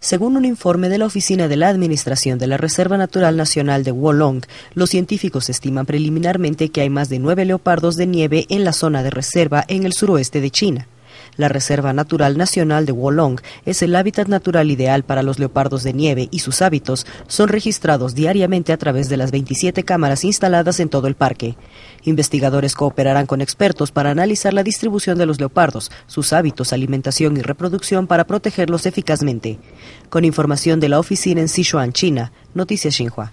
Según un informe de la Oficina de la Administración de la Reserva Natural Nacional de Wolong, los científicos estiman preliminarmente que hay más de nueve leopardos de nieve en la zona de reserva en el suroeste de China. La Reserva Natural Nacional de Wolong es el hábitat natural ideal para los leopardos de nieve y sus hábitos son registrados diariamente a través de las 27 cámaras instaladas en todo el parque. Investigadores cooperarán con expertos para analizar la distribución de los leopardos, sus hábitos, alimentación y reproducción para protegerlos eficazmente. Con información de la oficina en Sichuan, China, Noticias Xinhua.